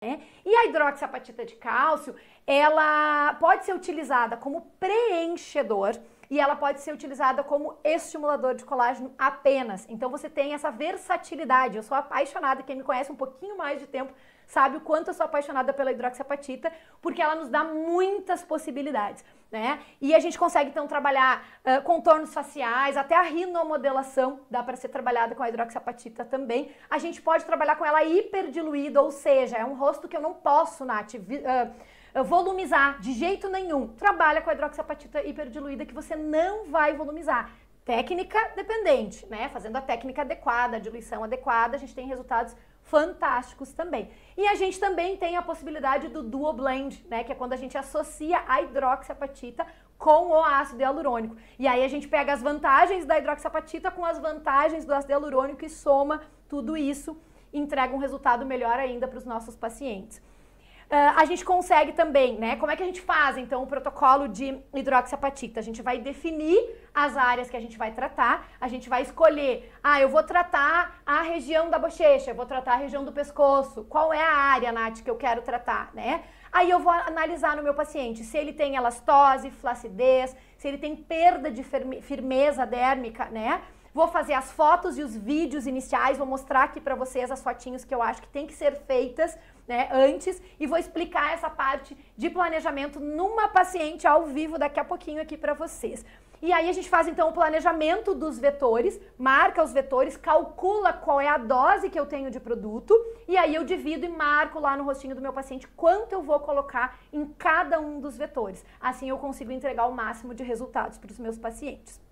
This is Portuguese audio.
Né? E a hidroxapatita de cálcio, ela pode ser utilizada como preenchedor e ela pode ser utilizada como estimulador de colágeno apenas. Então você tem essa versatilidade. Eu sou apaixonada, quem me conhece um pouquinho mais de tempo sabe o quanto eu sou apaixonada pela hidroxiapatita, porque ela nos dá muitas possibilidades né? E a gente consegue então trabalhar uh, contornos faciais, até a rinomodelação dá para ser trabalhada com a hidroxiapatita também. A gente pode trabalhar com ela hiperdiluída, ou seja, é um rosto que eu não posso, Nath, uh, volumizar de jeito nenhum. Trabalha com a hidroxiapatita hiperdiluída que você não vai volumizar. Técnica dependente, né? Fazendo a técnica adequada, a diluição adequada, a gente tem resultados fantásticos também. E a gente também tem a possibilidade do duo blend, né, que é quando a gente associa a hidroxiapatita com o ácido hialurônico. E aí a gente pega as vantagens da hidroxiapatita com as vantagens do ácido hialurônico e soma tudo isso, entrega um resultado melhor ainda para os nossos pacientes. Uh, a gente consegue também, né? Como é que a gente faz, então, o protocolo de hidroxiapatita? A gente vai definir as áreas que a gente vai tratar, a gente vai escolher, ah, eu vou tratar a região da bochecha, eu vou tratar a região do pescoço, qual é a área, Nath, que eu quero tratar, né? Aí eu vou analisar no meu paciente se ele tem elastose, flacidez, se ele tem perda de firmeza dérmica, né? Vou fazer as fotos e os vídeos iniciais, vou mostrar aqui para vocês as fotinhos que eu acho que tem que ser feitas né, antes e vou explicar essa parte de planejamento numa paciente ao vivo daqui a pouquinho aqui para vocês. E aí a gente faz então o planejamento dos vetores, marca os vetores, calcula qual é a dose que eu tenho de produto e aí eu divido e marco lá no rostinho do meu paciente quanto eu vou colocar em cada um dos vetores. Assim eu consigo entregar o máximo de resultados para os meus pacientes.